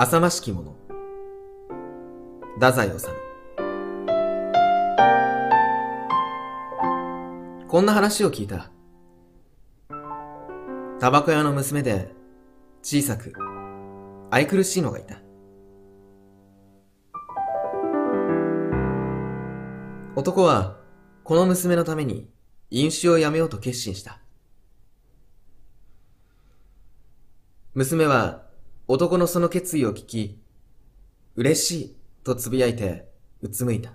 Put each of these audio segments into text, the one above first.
浅ましきもの。太宰治。こんな話を聞いた。タバコ屋の娘で、小さく、愛くるしいのがいた。男は、この娘のために、飲酒をやめようと決心した。娘は、男のその決意を聞き、嬉しいと呟いて、うつむいた。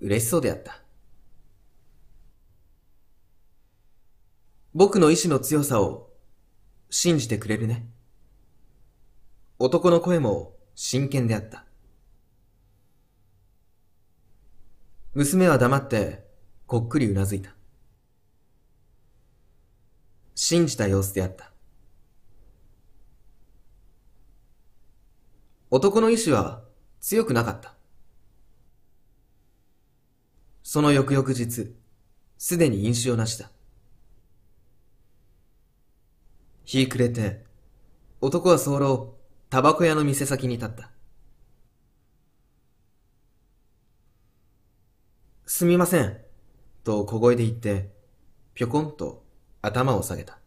嬉しそうであった。僕の意志の強さを信じてくれるね。男の声も真剣であった。娘は黙ってこっくりうなずいた。信じた様子であった。男の意志は強くなかった。その翌々日、すでに飲酒をなした。日暮れて、男は早漏、タバコ屋の店先に立った。すみません、と小声で言って、ぴょこんと頭を下げた。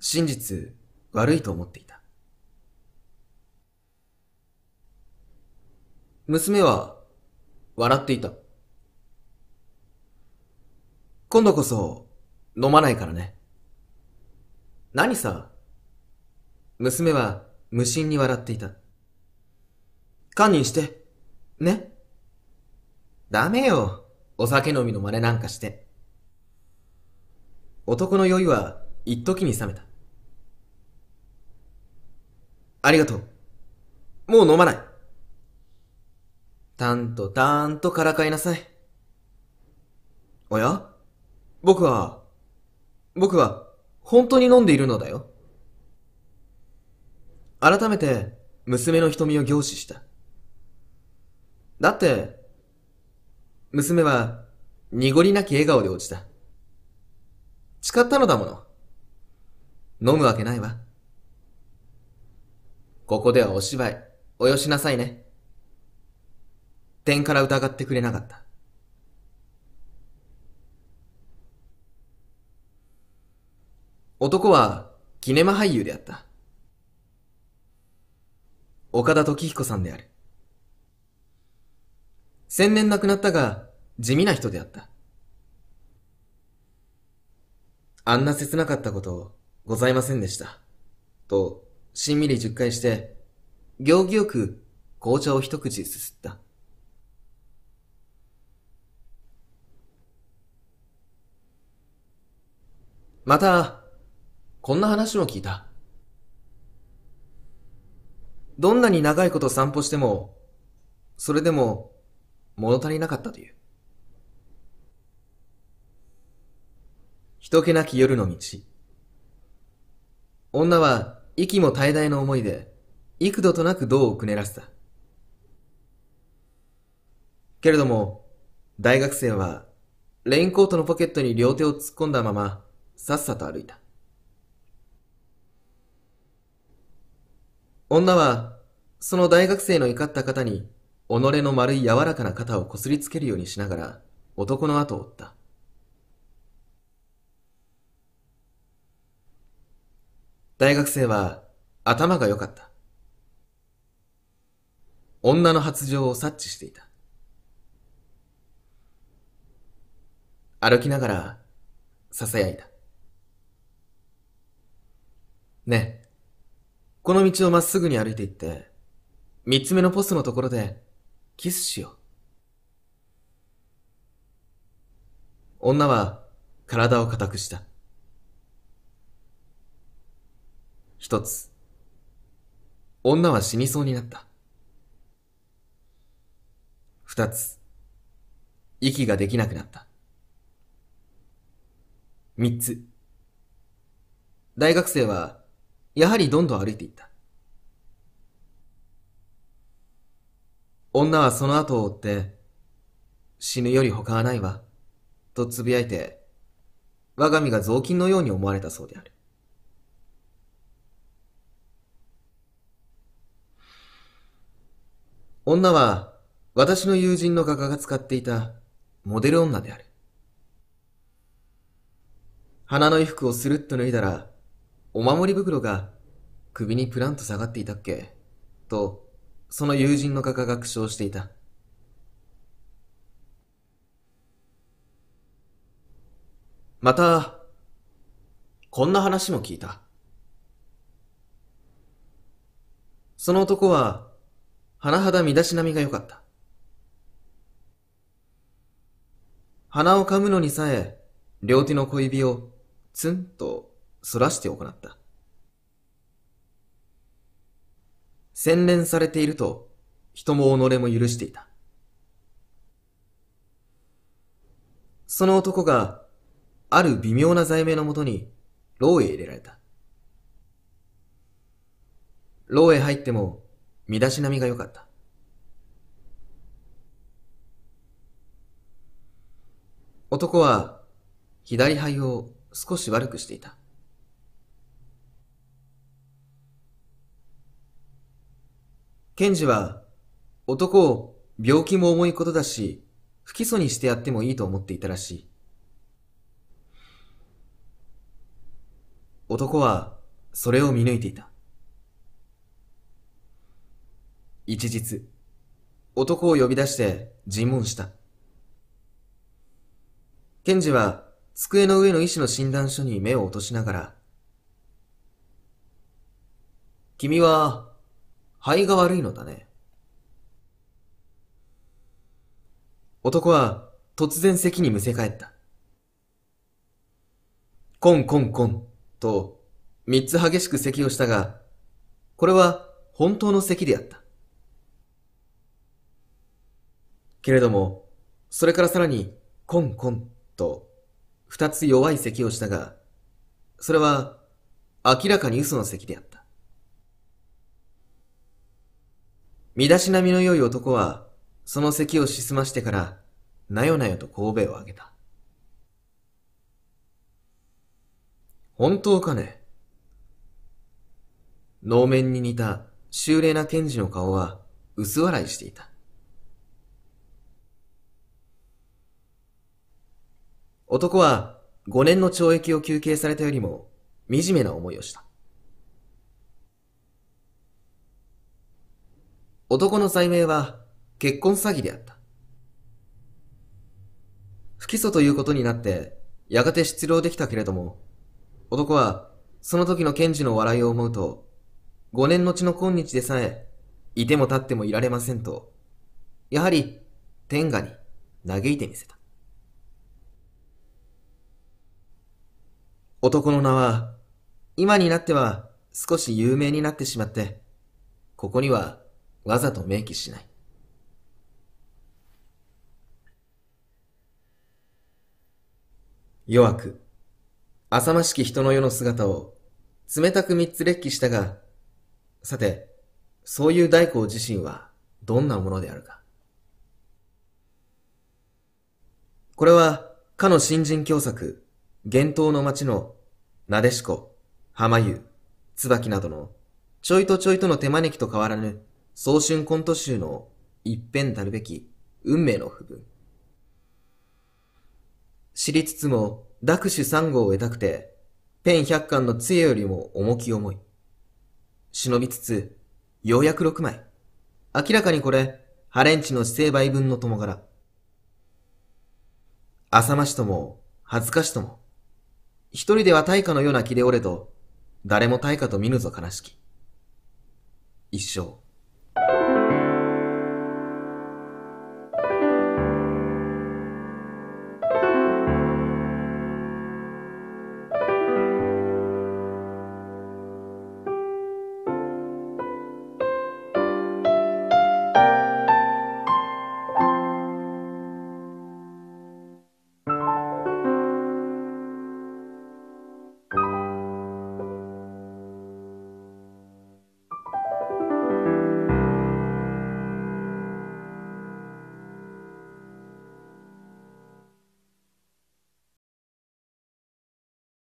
真実、悪いと思っていた。娘は、笑っていた。今度こそ、飲まないからね。何さ娘は無心に笑っていた。堪忍して、ね。ダメよ。お酒飲みの真似なんかして。男の酔いは、一時に冷めた。ありがとう。もう飲まない。たんとたんとからかいなさい。おや僕は、僕は、本当に飲んでいるのだよ。改めて、娘の瞳を凝視した。だって、娘は、濁りなき笑顔で落ちた。誓ったのだもの。飲むわけないわ。ここではお芝居、およしなさいね。点から疑ってくれなかった。男は、キネマ俳優であった。岡田時彦さんである。千年亡くなったが、地味な人であった。あんな切なかったこと、ございませんでした。と、しんみり十回して、行儀よく紅茶を一口すすった。また、こんな話も聞いた。どんなに長いこと散歩しても、それでも物足りなかったという。人気なき夜の道。女は息も怠大の思いで、幾度となく胴をくねらせた。けれども、大学生は、レインコートのポケットに両手を突っ込んだまま、さっさと歩いた。女は、その大学生の怒った肩に、己の丸い柔らかな肩をこすりつけるようにしながら、男の後を追った。大学生は頭が良かった。女の発情を察知していた。歩きながら、囁いた。ねえ、この道をまっすぐに歩いていって、三つ目のポストのところで、キスしよう。女は、体を固くした。一つ。女は死にそうになった。二つ。息ができなくなった。三つ。大学生は、やはりどんどん歩いていった。女はその後を追って、死ぬより他はないわ、と呟いて、我が身が雑巾のように思われたそうである。女は、私の友人の画家が使っていた、モデル女である。花の衣服をスルッと脱いだら、お守り袋が首にプランと下がっていたっけと、その友人の画家が苦笑していた。また、こんな話も聞いた。その男は、甚だ身だしなみが良かった。鼻を噛むのにさえ、両手の小指をツンと反らして行った。洗練されていると、人も己も許していた。その男が、ある微妙な罪名のもとに、牢へ入れられた。牢へ入っても、身だしなみが良かった。男は左肺を少し悪くしていた。ケンジは男を病気も重いことだし、不起訴にしてやってもいいと思っていたらしい。男はそれを見抜いていた。一日、男を呼び出して尋問した。ケンジは机の上の医師の診断書に目を落としながら、君は肺が悪いのだね。男は突然席にむせ返った。コンコンコンと三つ激しく咳をしたが、これは本当の咳であった。けれども、それからさらに、コンコンと、二つ弱い咳をしたが、それは、明らかに嘘の咳であった。身だしなみの良い男は、その咳をしすましてから、なよなよと神戸をあげた。本当かね能面に似た、秀麗な賢治の顔は、薄笑いしていた。男は5年の懲役を求刑されたよりも惨めな思いをした。男の罪名は結婚詐欺であった。不起訴ということになって、やがて失労できたけれども、男はその時の検事の笑いを思うと、五年後の今日でさえ、いても立ってもいられませんと、やはり天下に嘆いてみせた。男の名は、今になっては少し有名になってしまって、ここにはわざと明記しない。弱く、浅ましき人の世の姿を冷たく三つ列記したが、さて、そういう大公自身はどんなものであるか。これは、かの新人教作、幻冬の街の、なでしこ、浜湯、椿などの、ちょいとちょいとの手招きと変わらぬ、早春コント集の一辺たるべき、運命の不分。知りつつも、濁手三号を得たくて、ペン百巻の杖よりも重き重い。忍びつつ、ようやく六枚。明らかにこれ、ハレンチの姿勢倍分の友柄。浅ましとも、恥ずかしとも、一人では大化のような気でおれと、誰も大化と見ぬぞ悲しき。一生。